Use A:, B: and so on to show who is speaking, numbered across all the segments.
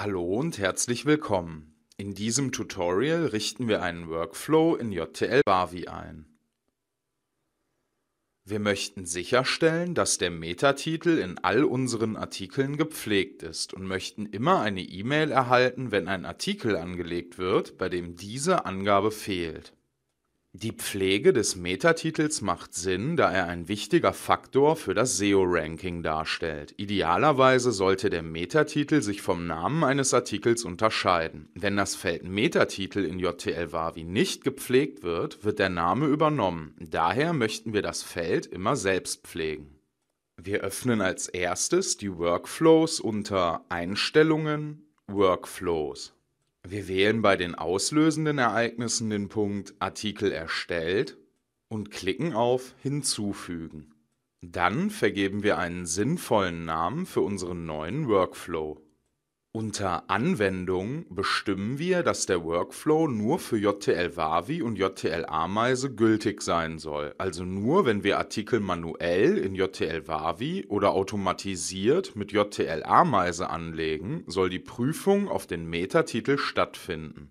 A: Hallo und herzlich willkommen. In diesem Tutorial richten wir einen Workflow in JTL Bavi ein. Wir möchten sicherstellen, dass der Metatitel in all unseren Artikeln gepflegt ist und möchten immer eine E-Mail erhalten, wenn ein Artikel angelegt wird, bei dem diese Angabe fehlt. Die Pflege des Metatitels macht Sinn, da er ein wichtiger Faktor für das SEO-Ranking darstellt. Idealerweise sollte der Metatitel sich vom Namen eines Artikels unterscheiden. Wenn das Feld Metatitel in JTL-Wavi nicht gepflegt wird, wird der Name übernommen. Daher möchten wir das Feld immer selbst pflegen. Wir öffnen als erstes die Workflows unter Einstellungen Workflows. Wir wählen bei den auslösenden Ereignissen den Punkt Artikel erstellt und klicken auf Hinzufügen. Dann vergeben wir einen sinnvollen Namen für unseren neuen Workflow. Unter Anwendung bestimmen wir, dass der Workflow nur für JTL-Wavi und JTL-Ameise gültig sein soll, also nur, wenn wir Artikel manuell in JTL-Wavi oder automatisiert mit JTL-Ameise anlegen, soll die Prüfung auf den Metatitel stattfinden.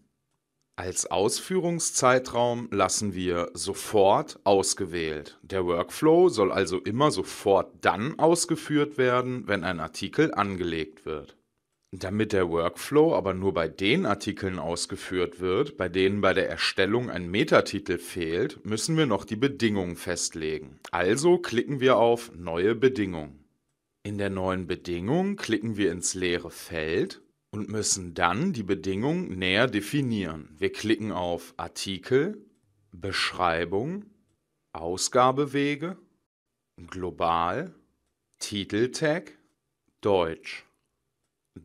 A: Als Ausführungszeitraum lassen wir sofort ausgewählt. Der Workflow soll also immer sofort dann ausgeführt werden, wenn ein Artikel angelegt wird. Damit der Workflow aber nur bei den Artikeln ausgeführt wird, bei denen bei der Erstellung ein Metatitel fehlt, müssen wir noch die Bedingungen festlegen. Also klicken wir auf Neue Bedingung. In der neuen Bedingung klicken wir ins leere Feld und müssen dann die Bedingung näher definieren. Wir klicken auf Artikel, Beschreibung, Ausgabewege, Global, Titeltag, Deutsch.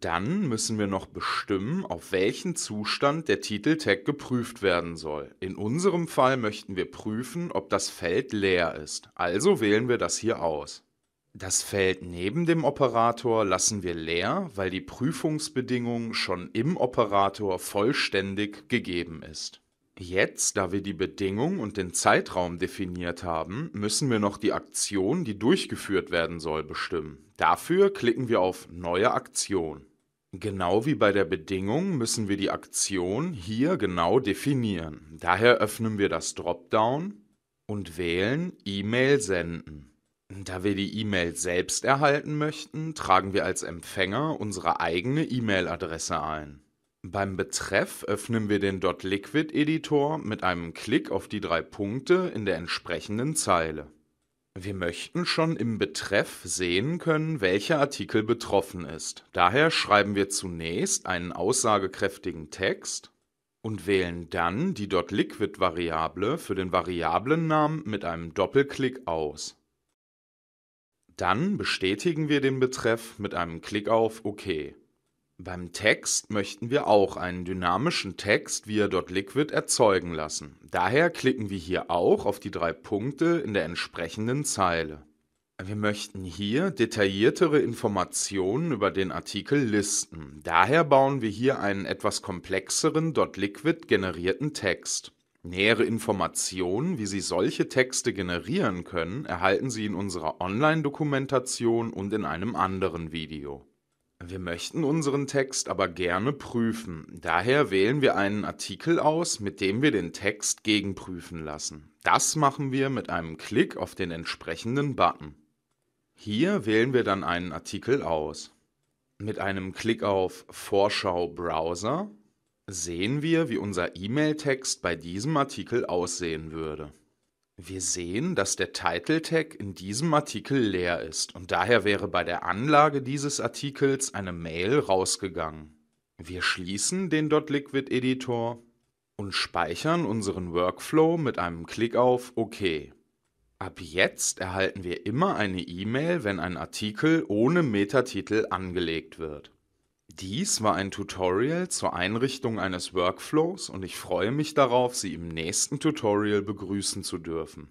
A: Dann müssen wir noch bestimmen, auf welchen Zustand der Titel-Tag geprüft werden soll. In unserem Fall möchten wir prüfen, ob das Feld leer ist. Also wählen wir das hier aus. Das Feld neben dem Operator lassen wir leer, weil die Prüfungsbedingung schon im Operator vollständig gegeben ist. Jetzt, da wir die Bedingung und den Zeitraum definiert haben, müssen wir noch die Aktion, die durchgeführt werden soll, bestimmen. Dafür klicken wir auf Neue Aktion. Genau wie bei der Bedingung müssen wir die Aktion hier genau definieren. Daher öffnen wir das Dropdown und wählen E-Mail senden. Da wir die E-Mail selbst erhalten möchten, tragen wir als Empfänger unsere eigene E-Mail-Adresse ein. Beim Betreff öffnen wir den .liquid-Editor mit einem Klick auf die drei Punkte in der entsprechenden Zeile. Wir möchten schon im Betreff sehen können, welcher Artikel betroffen ist. Daher schreiben wir zunächst einen aussagekräftigen Text und wählen dann die .liquid-Variable für den Variablennamen mit einem Doppelklick aus. Dann bestätigen wir den Betreff mit einem Klick auf OK. Beim Text möchten wir auch einen dynamischen Text via .liquid erzeugen lassen. Daher klicken wir hier auch auf die drei Punkte in der entsprechenden Zeile. Wir möchten hier detailliertere Informationen über den Artikel listen. Daher bauen wir hier einen etwas komplexeren .liquid generierten Text. Nähere Informationen, wie Sie solche Texte generieren können, erhalten Sie in unserer Online-Dokumentation und in einem anderen Video. Wir möchten unseren Text aber gerne prüfen. Daher wählen wir einen Artikel aus, mit dem wir den Text gegenprüfen lassen. Das machen wir mit einem Klick auf den entsprechenden Button. Hier wählen wir dann einen Artikel aus. Mit einem Klick auf Vorschau Browser sehen wir, wie unser E-Mail-Text bei diesem Artikel aussehen würde. Wir sehen, dass der Title-Tag in diesem Artikel leer ist und daher wäre bei der Anlage dieses Artikels eine Mail rausgegangen. Wir schließen den .liquid Editor und speichern unseren Workflow mit einem Klick auf OK. Ab jetzt erhalten wir immer eine E-Mail, wenn ein Artikel ohne Metatitel angelegt wird. Dies war ein Tutorial zur Einrichtung eines Workflows und ich freue mich darauf, Sie im nächsten Tutorial begrüßen zu dürfen.